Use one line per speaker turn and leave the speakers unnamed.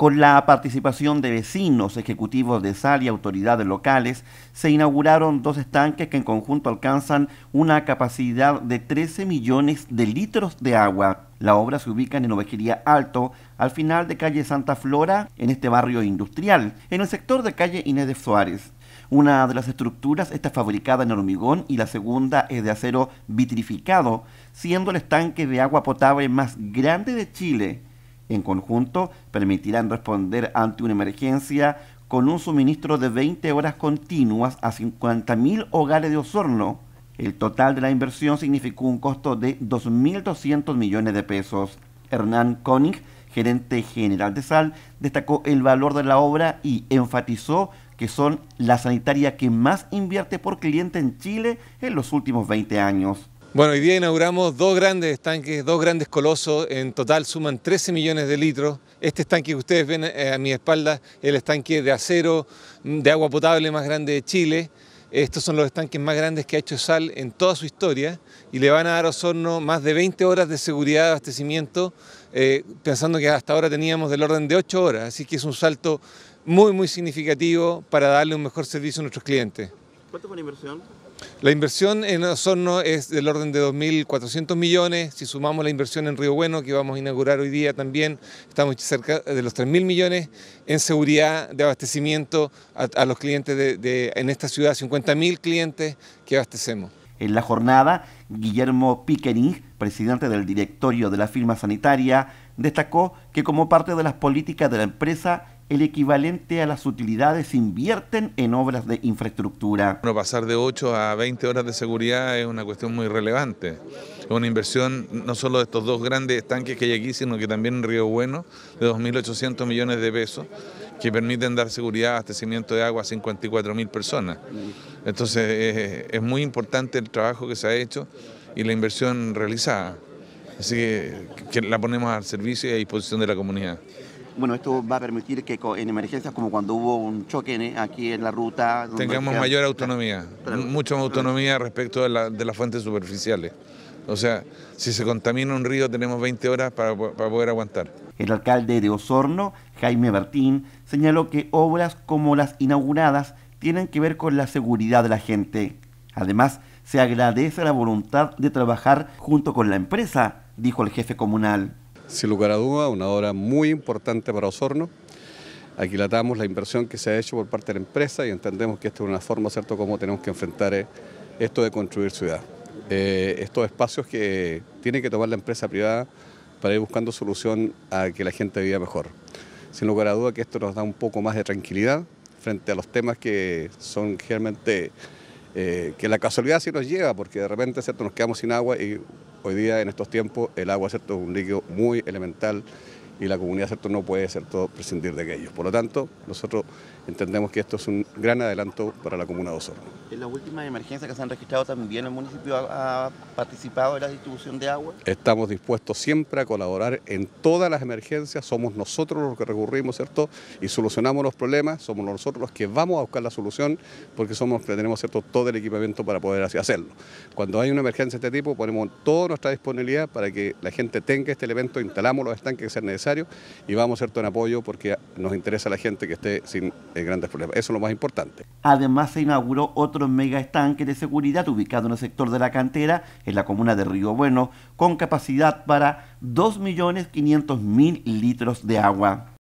Con la participación de vecinos, ejecutivos de sal y autoridades locales, se inauguraron dos estanques que en conjunto alcanzan una capacidad de 13 millones de litros de agua. La obra se ubica en Ovejería Alto, al final de calle Santa Flora, en este barrio industrial, en el sector de calle Inés de Suárez. Una de las estructuras está fabricada en hormigón y la segunda es de acero vitrificado, siendo el estanque de agua potable más grande de Chile. En conjunto, permitirán responder ante una emergencia con un suministro de 20 horas continuas a 50.000 hogares de Osorno. El total de la inversión significó un costo de 2.200 millones de pesos. Hernán Koenig, gerente general de SAL, destacó el valor de la obra y enfatizó que son la sanitaria que más invierte por cliente en Chile en los últimos 20 años.
Bueno, hoy día inauguramos dos grandes estanques, dos grandes colosos, en total suman 13 millones de litros. Este estanque que ustedes ven eh, a mi espalda, el estanque de acero, mm, de agua potable más grande de Chile. Estos son los estanques más grandes que ha hecho Sal en toda su historia y le van a dar a Osorno más de 20 horas de seguridad de abastecimiento, eh, pensando que hasta ahora teníamos del orden de 8 horas, así que es un salto muy, muy significativo para darle un mejor servicio a nuestros clientes.
¿Cuánto fue la inversión?
La inversión en Osorno es del orden de 2.400 millones. Si sumamos la inversión en Río Bueno, que vamos a inaugurar hoy día también, estamos cerca de los 3.000 millones en seguridad de abastecimiento a, los clientes en esta ciudad, 50.000 clientes que abastecemos. En la jornada, Guillermo Pickering,
presidente del directorio de la firma sanitaria, destacó que como parte de las políticas de la empresa el equivalente a las utilidades invierten en obras de infraestructura.
Bueno, pasar de 8 a 20 horas de seguridad es una cuestión muy relevante. Es una inversión no solo de estos dos grandes estanques que hay aquí, sino que también en Río Bueno, de 2.800 millones de pesos, que permiten dar seguridad, abastecimiento de agua a 54.000 personas. Entonces es, muy importante el trabajo que se ha hecho y la inversión realizada. Así que la ponemos al servicio y a disposición de la comunidad bueno, esto
va a permitir que en emergencias como cuando hubo un choque aquí en la ruta... Tengamos mayor
autonomía, mucha más autonomía respecto de, de, las fuentes superficiales. O sea, si se contamina un río tenemos 20 horas para, para poder aguantar. El alcalde de Osorno,
Jaime Bertín, señaló que obras como las inauguradas tienen que ver con la seguridad de la gente. Además, se agradece la voluntad de trabajar junto con la empresa, dijo el jefe comunal. Sin lugar a duda, una obra muy importante para Osorno.
Aquilatamos la inversión que se ha hecho por parte de la empresa y entendemos que esta es una forma, ¿cierto?, como tenemos que enfrentar eh, esto de construir ciudad. Eh, estos espacios que tiene que tomar la empresa privada para ir buscando solución a que la gente viva mejor. Sin lugar a duda que esto nos da un poco más de tranquilidad frente a los temas que son generalmente... Eh, que la casualidad sí nos llega, porque de repente ¿cierto? nos quedamos sin agua y Hoy día, en estos tiempos, el agua es un líquido muy elemental y la comunidad ¿cierto? no puede ¿cierto? prescindir de aquellos. Por lo tanto, nosotros entendemos que esto es un gran adelanto para la comuna de Osorno.
¿En las últimas emergencias que se han registrado también el municipio ha participado en la distribución de agua?
Estamos dispuestos siempre a colaborar en todas las emergencias, somos nosotros los que recurrimos ¿cierto? y solucionamos los problemas, somos nosotros los que vamos a buscar la solución porque somos que tenemos ¿cierto? todo el equipamiento para poder hacerlo. Cuando hay una emergencia de este tipo ponemos toda nuestra disponibilidad para que la gente tenga este elemento, instalamos los estanques que sean necesarios y vamos a hacer todo en apoyo porque
nos interesa a la gente que esté sin eh, grandes problemas. Eso es lo más importante. Además se inauguró otro mega estanque de seguridad ubicado en el sector de la cantera, en la comuna de Río Bueno, con capacidad para 2.500.000 litros de agua.